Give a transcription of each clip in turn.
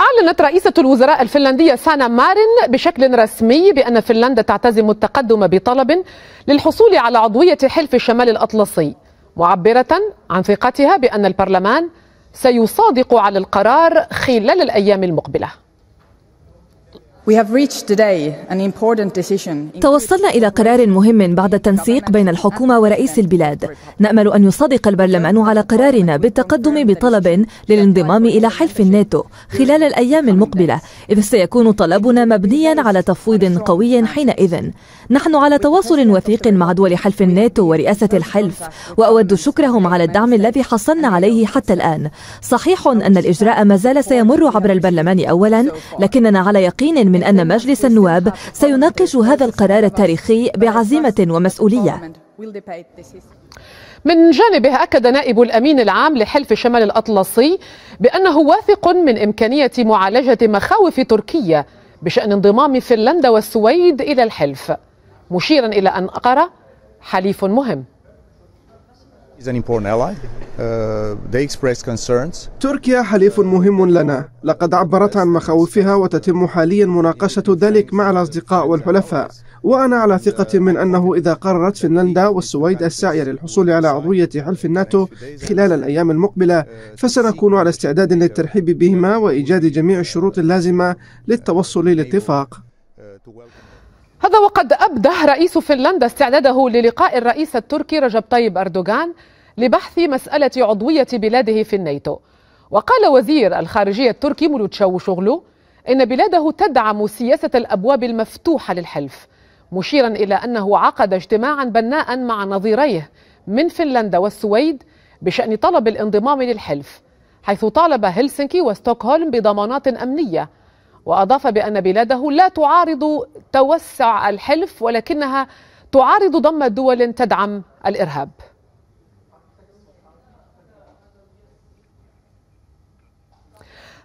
أعلنت رئيسة الوزراء الفنلندية سانا مارين بشكل رسمي بأن فنلندا تعتزم التقدم بطلب للحصول على عضوية حلف الشمال الأطلسي معبرة عن ثقتها بأن البرلمان سيصادق على القرار خلال الأيام المقبلة توصلنا إلى قرار مهم بعد التنسيق بين الحكومة ورئيس البلاد نأمل أن يصادق البرلمان على قرارنا بالتقدم بطلب للانضمام إلى حلف الناتو خلال الأيام المقبلة إذ سيكون طلبنا مبنيا على تفويض قوي حينئذ نحن على تواصل وثيق مع دول حلف الناتو ورئاسة الحلف وأود شكرهم على الدعم الذي حصلنا عليه حتى الآن صحيح أن الإجراء ما زال سيمر عبر البرلمان أولا لكننا على يقين من من أن مجلس النواب سيناقش هذا القرار التاريخي بعزيمة ومسؤولية من جانبه أكد نائب الأمين العام لحلف شمال الأطلسي بأنه واثق من إمكانية معالجة مخاوف تركيا بشأن انضمام فنلندا والسويد إلى الحلف مشيرا إلى أن أنقرة حليف مهم Uh, تركيا حليف مهم لنا لقد عبرت عن مخاوفها وتتم حاليا مناقشة ذلك مع الأصدقاء والحلفاء وأنا على ثقة من أنه إذا قررت فنلندا والسويد السعي للحصول على عضوية حلف الناتو خلال الأيام المقبلة فسنكون على استعداد للترحيب بهما وإيجاد جميع الشروط اللازمة للتوصل للاتفاق uh, هذا وقد أبدى رئيس فنلندا استعداده للقاء الرئيس التركي رجب طيب أردوغان لبحث مسألة عضوية بلاده في الناتو وقال وزير الخارجية التركي ملوتشاو شغلو إن بلاده تدعم سياسة الأبواب المفتوحة للحلف مشيرا إلى أنه عقد اجتماعا بناء مع نظيريه من فنلندا والسويد بشأن طلب الانضمام للحلف حيث طالب هلسنكي وستوكهولم بضمانات أمنية وأضاف بأن بلاده لا تعارض توسع الحلف ولكنها تعارض ضم دول تدعم الإرهاب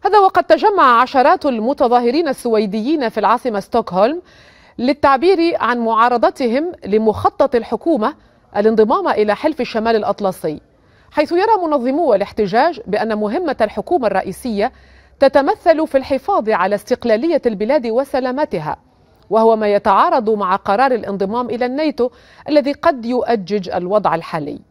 هذا وقد تجمع عشرات المتظاهرين السويديين في العاصمة ستوكهولم للتعبير عن معارضتهم لمخطط الحكومة الانضمام إلى حلف الشمال الأطلسي حيث يرى منظمو الاحتجاج بأن مهمة الحكومة الرئيسية تتمثل في الحفاظ على استقلالية البلاد وسلامتها وهو ما يتعارض مع قرار الانضمام إلى الناتو الذي قد يؤجج الوضع الحالي